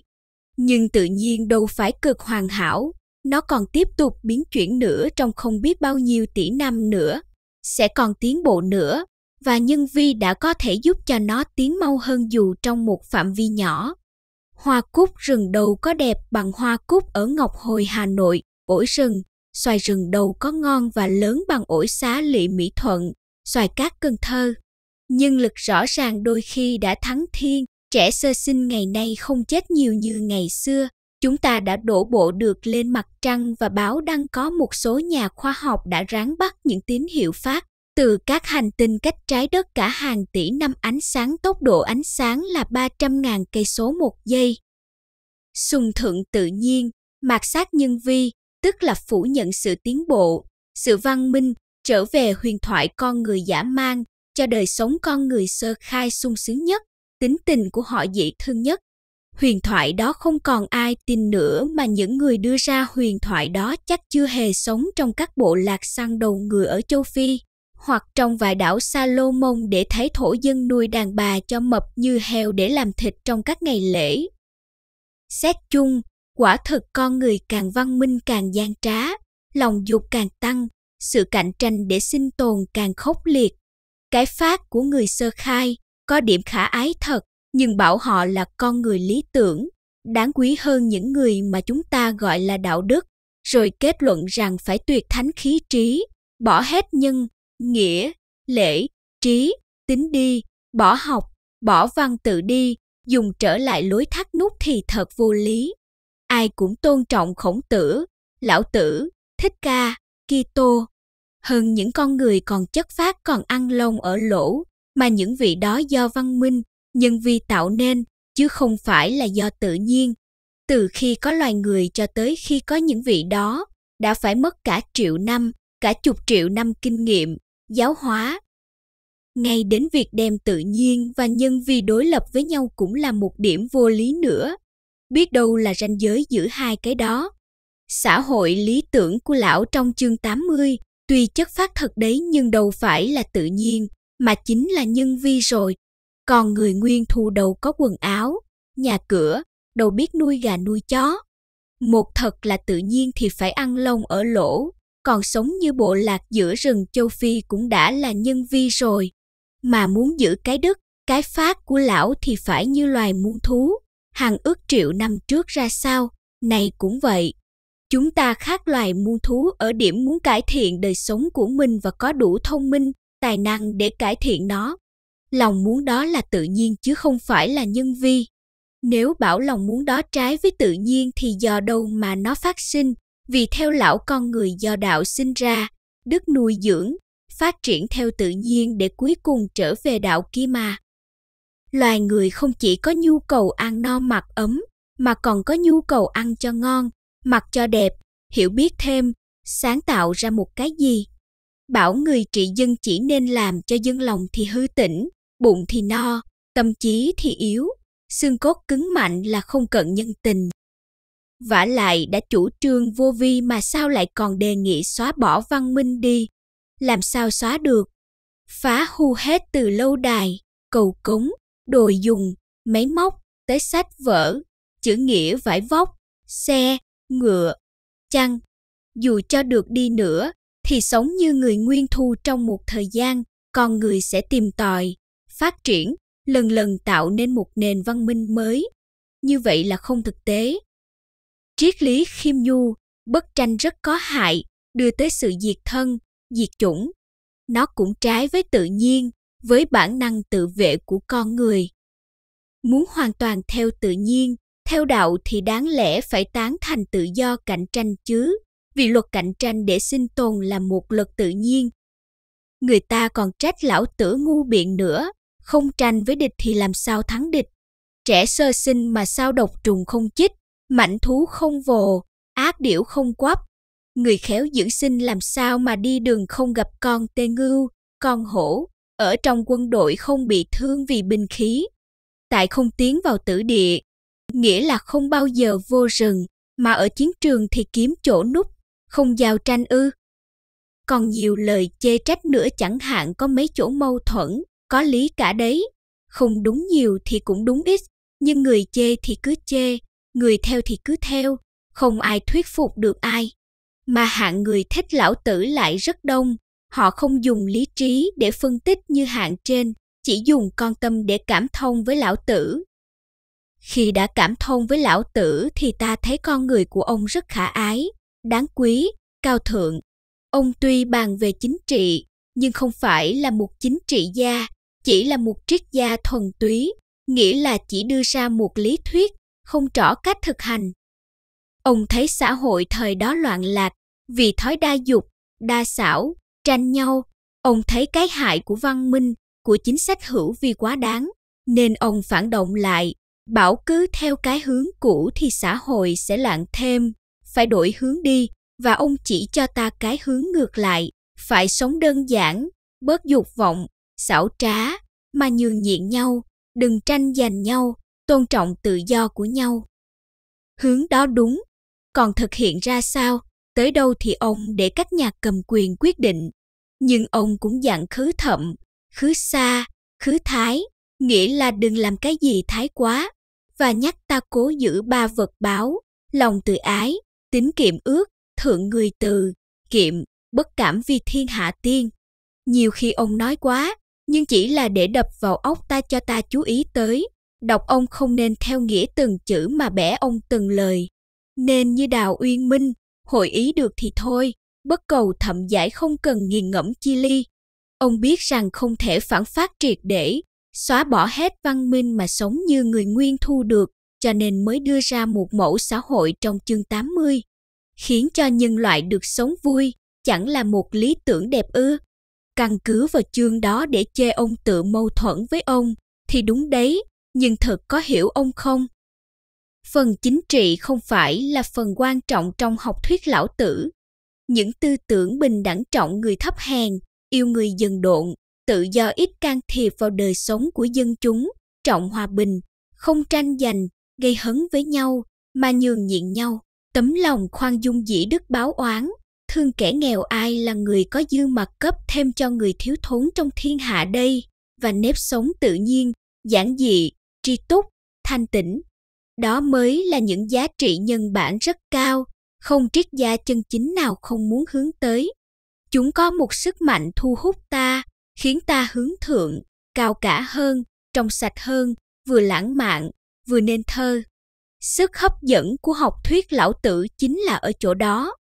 Nhưng tự nhiên đâu phải cực hoàn hảo, nó còn tiếp tục biến chuyển nữa trong không biết bao nhiêu tỷ năm nữa, sẽ còn tiến bộ nữa và nhân vi đã có thể giúp cho nó tiến mau hơn dù trong một phạm vi nhỏ. Hoa cúc rừng đầu có đẹp bằng hoa cúc ở Ngọc Hồi Hà Nội, ổi rừng, xoài rừng đầu có ngon và lớn bằng ổi xá lị Mỹ Thuận, xoài cát Cần Thơ. Nhưng lực rõ ràng đôi khi đã thắng thiên, trẻ sơ sinh ngày nay không chết nhiều như ngày xưa. Chúng ta đã đổ bộ được lên mặt trăng và báo đăng có một số nhà khoa học đã ráng bắt những tín hiệu phát từ các hành tinh cách trái đất cả hàng tỷ năm ánh sáng tốc độ ánh sáng là 300.000 cây số một giây. xung thượng tự nhiên, mạc sát nhân vi, tức là phủ nhận sự tiến bộ, sự văn minh, trở về huyền thoại con người giả mang, cho đời sống con người sơ khai sung sướng nhất, tính tình của họ dị thương nhất. Huyền thoại đó không còn ai tin nữa mà những người đưa ra huyền thoại đó chắc chưa hề sống trong các bộ lạc săn đầu người ở châu Phi hoặc trong vài đảo Salomon để thấy thổ dân nuôi đàn bà cho mập như heo để làm thịt trong các ngày lễ. Xét chung, quả thực con người càng văn minh càng gian trá, lòng dục càng tăng, sự cạnh tranh để sinh tồn càng khốc liệt. Cái phát của người sơ khai có điểm khả ái thật, nhưng bảo họ là con người lý tưởng, đáng quý hơn những người mà chúng ta gọi là đạo đức, rồi kết luận rằng phải tuyệt thánh khí trí, bỏ hết nhân, nghĩa, lễ, trí, tính đi, bỏ học, bỏ văn tự đi, dùng trở lại lối thắt nút thì thật vô lý. Ai cũng tôn trọng khổng tử, lão tử, thích ca, Kitô. Hơn những con người còn chất phát còn ăn lông ở lỗ, mà những vị đó do văn minh, nhân vi tạo nên, chứ không phải là do tự nhiên. Từ khi có loài người cho tới khi có những vị đó, đã phải mất cả triệu năm, cả chục triệu năm kinh nghiệm, giáo hóa ngay đến việc đem tự nhiên và nhân vi đối lập với nhau cũng là một điểm vô lý nữa biết đâu là ranh giới giữa hai cái đó xã hội lý tưởng của lão trong chương 80 tuy chất phát thật đấy nhưng đâu phải là tự nhiên mà chính là nhân vi rồi còn người nguyên thù đầu có quần áo nhà cửa đâu biết nuôi gà nuôi chó một thật là tự nhiên thì phải ăn lông ở lỗ còn sống như bộ lạc giữa rừng châu Phi cũng đã là nhân vi rồi. Mà muốn giữ cái đức, cái phát của lão thì phải như loài muôn thú, hàng ước triệu năm trước ra sao, này cũng vậy. Chúng ta khác loài muôn thú ở điểm muốn cải thiện đời sống của mình và có đủ thông minh, tài năng để cải thiện nó. Lòng muốn đó là tự nhiên chứ không phải là nhân vi. Nếu bảo lòng muốn đó trái với tự nhiên thì do đâu mà nó phát sinh, vì theo lão con người do đạo sinh ra, đức nuôi dưỡng, phát triển theo tự nhiên để cuối cùng trở về đạo kia mà. Loài người không chỉ có nhu cầu ăn no mặc ấm, mà còn có nhu cầu ăn cho ngon, mặc cho đẹp, hiểu biết thêm, sáng tạo ra một cái gì. Bảo người trị dân chỉ nên làm cho dân lòng thì hư tỉnh, bụng thì no, tâm trí thì yếu, xương cốt cứng mạnh là không cận nhân tình vả lại đã chủ trương vô vi mà sao lại còn đề nghị xóa bỏ văn minh đi làm sao xóa được phá hư hết từ lâu đài cầu cống đồ dùng máy móc tới sách vở chữ nghĩa vải vóc xe ngựa chăn dù cho được đi nữa thì sống như người nguyên thu trong một thời gian con người sẽ tìm tòi phát triển lần lần tạo nên một nền văn minh mới như vậy là không thực tế triết lý khiêm nhu bất tranh rất có hại đưa tới sự diệt thân diệt chủng nó cũng trái với tự nhiên với bản năng tự vệ của con người muốn hoàn toàn theo tự nhiên theo đạo thì đáng lẽ phải tán thành tự do cạnh tranh chứ vì luật cạnh tranh để sinh tồn là một luật tự nhiên người ta còn trách lão tử ngu biện nữa không tranh với địch thì làm sao thắng địch trẻ sơ sinh mà sao độc trùng không chích mạnh thú không vồ, ác điểu không quắp. Người khéo dưỡng sinh làm sao mà đi đường không gặp con tê ngưu, con hổ, ở trong quân đội không bị thương vì binh khí. Tại không tiến vào tử địa, nghĩa là không bao giờ vô rừng, mà ở chiến trường thì kiếm chỗ núp, không giao tranh ư. Còn nhiều lời chê trách nữa chẳng hạn có mấy chỗ mâu thuẫn, có lý cả đấy. Không đúng nhiều thì cũng đúng ít, nhưng người chê thì cứ chê, người theo thì cứ theo, không ai thuyết phục được ai. Mà hạng người thích lão tử lại rất đông, họ không dùng lý trí để phân tích như hạng trên, chỉ dùng con tâm để cảm thông với lão tử. Khi đã cảm thông với lão tử thì ta thấy con người của ông rất khả ái, đáng quý, cao thượng. Ông tuy bàn về chính trị, nhưng không phải là một chính trị gia, chỉ là một triết gia thuần túy, nghĩa là chỉ đưa ra một lý thuyết không rõ cách thực hành. Ông thấy xã hội thời đó loạn lạc vì thói đa dục, đa xảo, tranh nhau. Ông thấy cái hại của văn minh, của chính sách hữu vi quá đáng, nên ông phản động lại, bảo cứ theo cái hướng cũ thì xã hội sẽ loạn thêm, phải đổi hướng đi và ông chỉ cho ta cái hướng ngược lại, phải sống đơn giản, bớt dục vọng, xảo trá, mà nhường nhịn nhau, đừng tranh giành nhau, tôn trọng tự do của nhau hướng đó đúng còn thực hiện ra sao tới đâu thì ông để các nhà cầm quyền quyết định nhưng ông cũng dặn khứ thậm khứ xa khứ thái nghĩa là đừng làm cái gì thái quá và nhắc ta cố giữ ba vật báo lòng từ ái tính kiệm ước thượng người từ kiệm bất cảm vì thiên hạ tiên nhiều khi ông nói quá nhưng chỉ là để đập vào óc ta cho ta chú ý tới Đọc ông không nên theo nghĩa từng chữ mà bẻ ông từng lời. Nên như đào uyên minh, hội ý được thì thôi, bất cầu thậm giải không cần nghiền ngẫm chi ly. Ông biết rằng không thể phản phát triệt để, xóa bỏ hết văn minh mà sống như người nguyên thu được, cho nên mới đưa ra một mẫu xã hội trong chương 80, khiến cho nhân loại được sống vui, chẳng là một lý tưởng đẹp ư. Căn cứ vào chương đó để chê ông tự mâu thuẫn với ông, thì đúng đấy, nhưng thực có hiểu ông không? Phần chính trị không phải là phần quan trọng trong học thuyết lão tử. Những tư tưởng bình đẳng trọng người thấp hèn, yêu người dân độn, tự do ít can thiệp vào đời sống của dân chúng, trọng hòa bình, không tranh giành, gây hấn với nhau, mà nhường nhịn nhau, tấm lòng khoan dung dĩ đức báo oán, thương kẻ nghèo ai là người có dư mặt cấp thêm cho người thiếu thốn trong thiên hạ đây, và nếp sống tự nhiên, giản dị, tri túc, thanh tịnh. Đó mới là những giá trị nhân bản rất cao, không triết gia chân chính nào không muốn hướng tới. Chúng có một sức mạnh thu hút ta, khiến ta hướng thượng, cao cả hơn, trong sạch hơn, vừa lãng mạn, vừa nên thơ. Sức hấp dẫn của học thuyết lão tử chính là ở chỗ đó.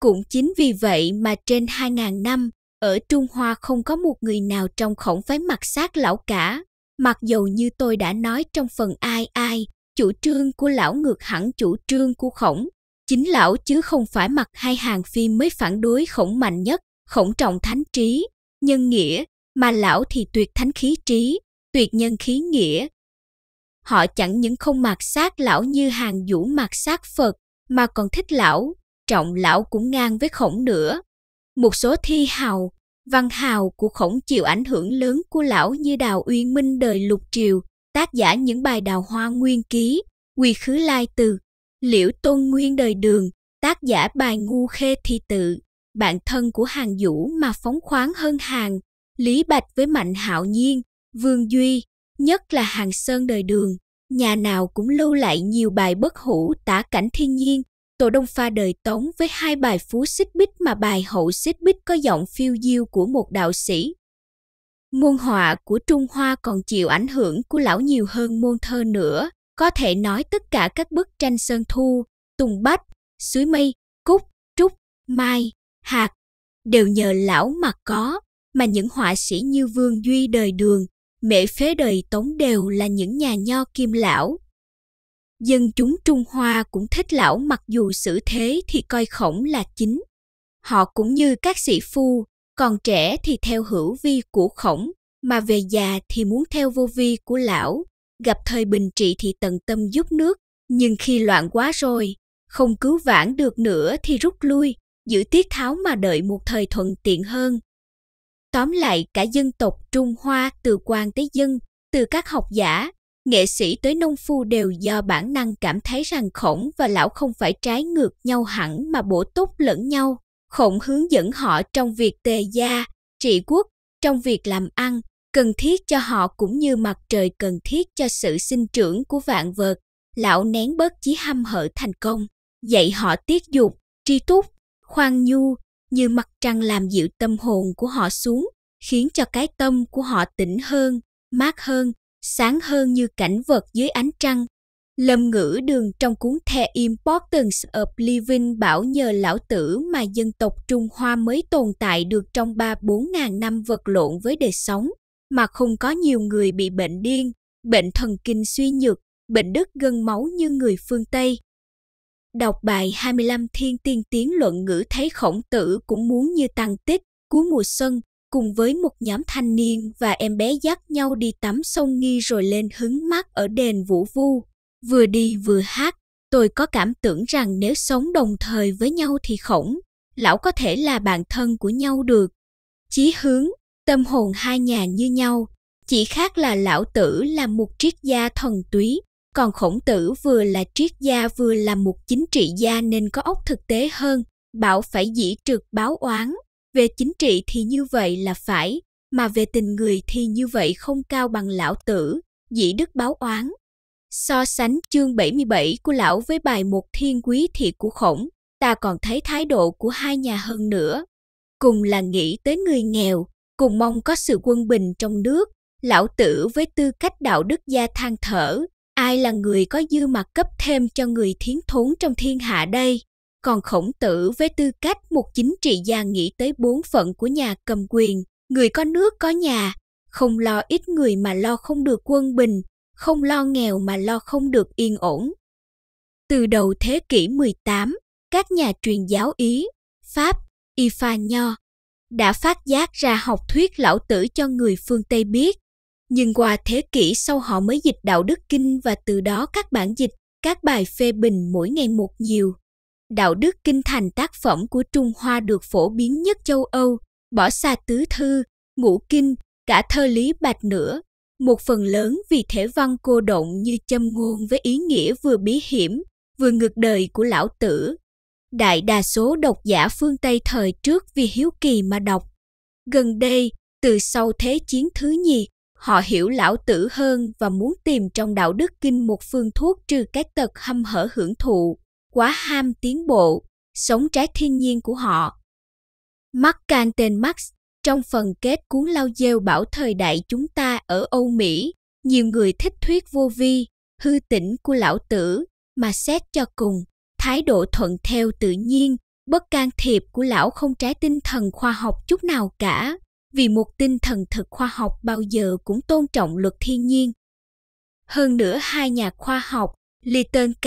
Cũng chính vì vậy mà trên 2.000 năm, ở Trung Hoa không có một người nào trong khổng phái mặt sát lão cả. Mặc dù như tôi đã nói trong phần ai ai, chủ trương của lão ngược hẳn chủ trương của khổng. Chính lão chứ không phải mặt hai hàng phim mới phản đối khổng mạnh nhất, khổng trọng thánh trí, nhân nghĩa, mà lão thì tuyệt thánh khí trí, tuyệt nhân khí nghĩa. Họ chẳng những không mạt sát lão như hàng vũ mạt sát Phật, mà còn thích lão, trọng lão cũng ngang với khổng nữa. Một số thi hào, Văn hào của khổng chịu ảnh hưởng lớn của lão như Đào Uyên Minh đời lục triều, tác giả những bài Đào Hoa Nguyên Ký, Quy Khứ Lai Từ, Liễu Tôn Nguyên đời đường, tác giả bài Ngu Khê Thi Tự, bạn thân của Hàng Vũ mà phóng khoáng hơn Hàng, Lý Bạch với Mạnh Hạo Nhiên, Vương Duy, nhất là Hàng Sơn đời đường, nhà nào cũng lưu lại nhiều bài bất hủ tả cảnh thiên nhiên, Tổ Đông Pha đời Tống với hai bài phú xích bích mà bài hậu xích bích có giọng phiêu diêu của một đạo sĩ. Môn họa của Trung Hoa còn chịu ảnh hưởng của lão nhiều hơn môn thơ nữa, có thể nói tất cả các bức tranh Sơn Thu, Tùng Bách, Suối Mây, Cúc, Trúc, Mai, Hạt đều nhờ lão mà có, mà những họa sĩ như Vương Duy đời Đường, Mễ Phế đời Tống đều là những nhà nho kim lão, dân chúng Trung Hoa cũng thích lão mặc dù xử thế thì coi khổng là chính. Họ cũng như các sĩ phu, còn trẻ thì theo hữu vi của khổng, mà về già thì muốn theo vô vi của lão. Gặp thời bình trị thì tận tâm giúp nước, nhưng khi loạn quá rồi, không cứu vãn được nữa thì rút lui, giữ tiết tháo mà đợi một thời thuận tiện hơn. Tóm lại cả dân tộc Trung Hoa từ quan tới dân, từ các học giả nghệ sĩ tới nông phu đều do bản năng cảm thấy rằng khổng và lão không phải trái ngược nhau hẳn mà bổ túc lẫn nhau. Khổng hướng dẫn họ trong việc tề gia, trị quốc, trong việc làm ăn, cần thiết cho họ cũng như mặt trời cần thiết cho sự sinh trưởng của vạn vật. Lão nén bớt chí hăm hở thành công, dạy họ tiết dục, tri túc, khoan nhu, như mặt trăng làm dịu tâm hồn của họ xuống, khiến cho cái tâm của họ tỉnh hơn, mát hơn, sáng hơn như cảnh vật dưới ánh trăng. Lâm ngữ đường trong cuốn The Importance of Living bảo nhờ lão tử mà dân tộc Trung Hoa mới tồn tại được trong 3-4 ngàn năm vật lộn với đời sống, mà không có nhiều người bị bệnh điên, bệnh thần kinh suy nhược, bệnh đứt gân máu như người phương Tây. Đọc bài 25 Thiên Tiên Tiến Luận Ngữ thấy khổng tử cũng muốn như tăng tích, cuối mùa xuân, cùng với một nhóm thanh niên và em bé dắt nhau đi tắm sông Nghi rồi lên hứng mát ở đền Vũ Vu. Vừa đi vừa hát, tôi có cảm tưởng rằng nếu sống đồng thời với nhau thì khổng, lão có thể là bạn thân của nhau được. Chí hướng, tâm hồn hai nhà như nhau, chỉ khác là lão tử là một triết gia thần túy, còn khổng tử vừa là triết gia vừa là một chính trị gia nên có óc thực tế hơn, bảo phải dĩ trượt báo oán về chính trị thì như vậy là phải mà về tình người thì như vậy không cao bằng lão tử dĩ đức báo oán so sánh chương 77 của lão với bài một thiên quý thị của khổng ta còn thấy thái độ của hai nhà hơn nữa cùng là nghĩ tới người nghèo cùng mong có sự quân bình trong nước lão tử với tư cách đạo đức gia than thở ai là người có dư mặt cấp thêm cho người thiến thốn trong thiên hạ đây còn khổng tử với tư cách một chính trị gia nghĩ tới bốn phận của nhà cầm quyền, người có nước có nhà, không lo ít người mà lo không được quân bình, không lo nghèo mà lo không được yên ổn. Từ đầu thế kỷ 18, các nhà truyền giáo Ý, Pháp, Y Pha Nho đã phát giác ra học thuyết lão tử cho người phương Tây biết. Nhưng qua thế kỷ sau họ mới dịch đạo đức kinh và từ đó các bản dịch, các bài phê bình mỗi ngày một nhiều đạo đức kinh thành tác phẩm của Trung Hoa được phổ biến nhất châu Âu, bỏ xa tứ thư, ngũ kinh, cả thơ lý bạch nữa. Một phần lớn vì thể văn cô động như châm ngôn với ý nghĩa vừa bí hiểm, vừa ngược đời của lão tử. Đại đa số độc giả phương Tây thời trước vì hiếu kỳ mà đọc. Gần đây, từ sau Thế chiến thứ nhì, họ hiểu lão tử hơn và muốn tìm trong đạo đức kinh một phương thuốc trừ các tật hâm hở hưởng thụ quá ham tiến bộ, sống trái thiên nhiên của họ. Mark Canton Max trong phần kết cuốn lao dêu bảo thời đại chúng ta ở Âu Mỹ, nhiều người thích thuyết vô vi, hư tĩnh của lão tử, mà xét cho cùng, thái độ thuận theo tự nhiên, bất can thiệp của lão không trái tinh thần khoa học chút nào cả, vì một tinh thần thực khoa học bao giờ cũng tôn trọng luật thiên nhiên. Hơn nữa hai nhà khoa học, Litton K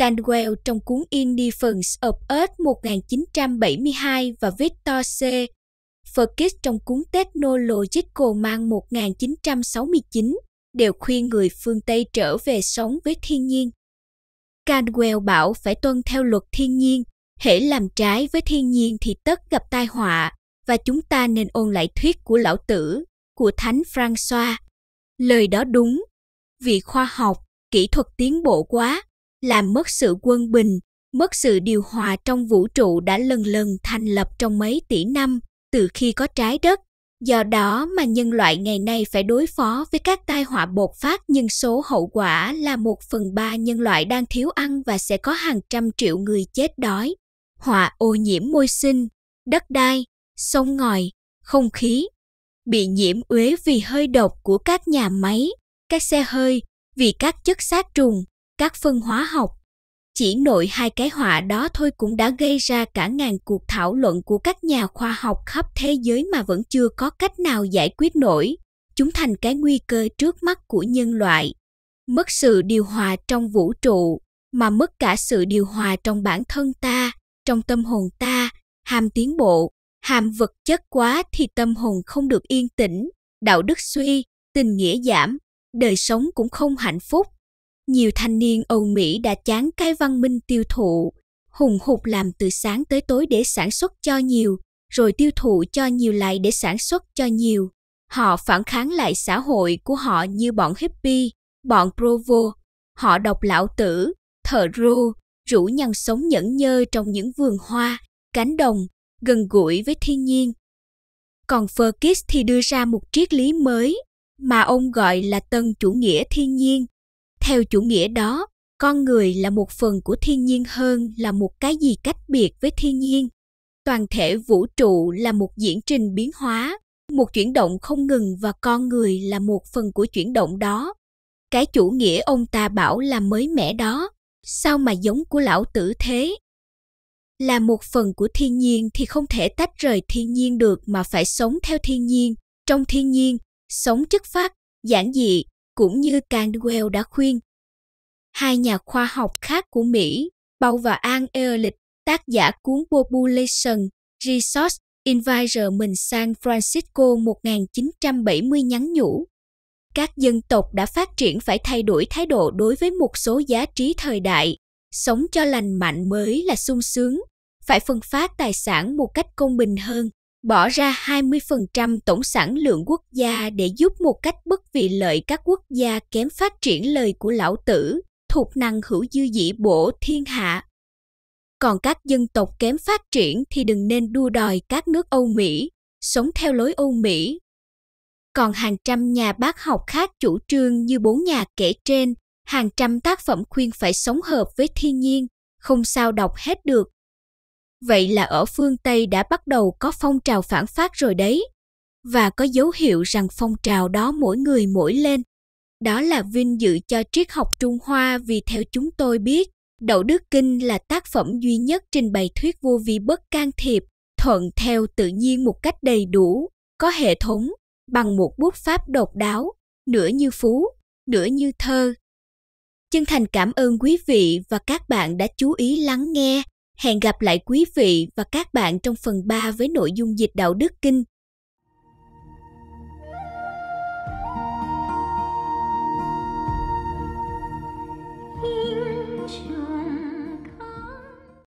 Canwell trong cuốn Indifference of Earth 1972 và Victor C. Ferkis trong cuốn Technological Man* 1969 đều khuyên người phương Tây trở về sống với thiên nhiên. Canwell bảo phải tuân theo luật thiên nhiên, hễ làm trái với thiên nhiên thì tất gặp tai họa, và chúng ta nên ôn lại thuyết của lão tử, của thánh Francois. Lời đó đúng, vì khoa học, kỹ thuật tiến bộ quá, làm mất sự quân bình, mất sự điều hòa trong vũ trụ đã lần lần thành lập trong mấy tỷ năm từ khi có trái đất. Do đó mà nhân loại ngày nay phải đối phó với các tai họa bột phát nhưng số hậu quả là một phần ba nhân loại đang thiếu ăn và sẽ có hàng trăm triệu người chết đói. Họa ô nhiễm môi sinh, đất đai, sông ngòi, không khí, bị nhiễm uế vì hơi độc của các nhà máy, các xe hơi, vì các chất sát trùng, các phân hóa học. Chỉ nội hai cái họa đó thôi cũng đã gây ra cả ngàn cuộc thảo luận của các nhà khoa học khắp thế giới mà vẫn chưa có cách nào giải quyết nổi. Chúng thành cái nguy cơ trước mắt của nhân loại. Mất sự điều hòa trong vũ trụ, mà mất cả sự điều hòa trong bản thân ta, trong tâm hồn ta, hàm tiến bộ, hàm vật chất quá thì tâm hồn không được yên tĩnh, đạo đức suy, tình nghĩa giảm, đời sống cũng không hạnh phúc nhiều thanh niên Âu Mỹ đã chán cái văn minh tiêu thụ, hùng hục làm từ sáng tới tối để sản xuất cho nhiều, rồi tiêu thụ cho nhiều lại để sản xuất cho nhiều. Họ phản kháng lại xã hội của họ như bọn hippie, bọn provo. Họ đọc lão tử, thờ rô, rủ nhằn sống nhẫn nhơ trong những vườn hoa, cánh đồng, gần gũi với thiên nhiên. Còn Ferkis thì đưa ra một triết lý mới mà ông gọi là tân chủ nghĩa thiên nhiên theo chủ nghĩa đó con người là một phần của thiên nhiên hơn là một cái gì cách biệt với thiên nhiên toàn thể vũ trụ là một diễn trình biến hóa một chuyển động không ngừng và con người là một phần của chuyển động đó cái chủ nghĩa ông ta bảo là mới mẻ đó sao mà giống của lão tử thế là một phần của thiên nhiên thì không thể tách rời thiên nhiên được mà phải sống theo thiên nhiên trong thiên nhiên sống chất phát giản dị cũng như Caldwell đã khuyên. Hai nhà khoa học khác của Mỹ, Bao và An Ehrlich, tác giả cuốn Population, Resource Environment San Francisco 1970 nhắn nhủ. Các dân tộc đã phát triển phải thay đổi thái độ đối với một số giá trị thời đại. Sống cho lành mạnh mới là sung sướng, phải phân phát tài sản một cách công bình hơn bỏ ra 20% tổng sản lượng quốc gia để giúp một cách bất vì lợi các quốc gia kém phát triển lời của lão tử, thuộc năng hữu dư dĩ bổ thiên hạ. Còn các dân tộc kém phát triển thì đừng nên đua đòi các nước Âu Mỹ, sống theo lối Âu Mỹ. Còn hàng trăm nhà bác học khác chủ trương như bốn nhà kể trên, hàng trăm tác phẩm khuyên phải sống hợp với thiên nhiên, không sao đọc hết được Vậy là ở phương Tây đã bắt đầu có phong trào phản phát rồi đấy. Và có dấu hiệu rằng phong trào đó mỗi người mỗi lên. Đó là vinh dự cho triết học Trung Hoa vì theo chúng tôi biết, Đậu Đức Kinh là tác phẩm duy nhất trình bày thuyết vô vi bất can thiệp, thuận theo tự nhiên một cách đầy đủ, có hệ thống, bằng một bút pháp độc đáo, nửa như phú, nửa như thơ. Chân thành cảm ơn quý vị và các bạn đã chú ý lắng nghe Hẹn gặp lại quý vị và các bạn trong phần 3 với nội dung dịch đạo đức kinh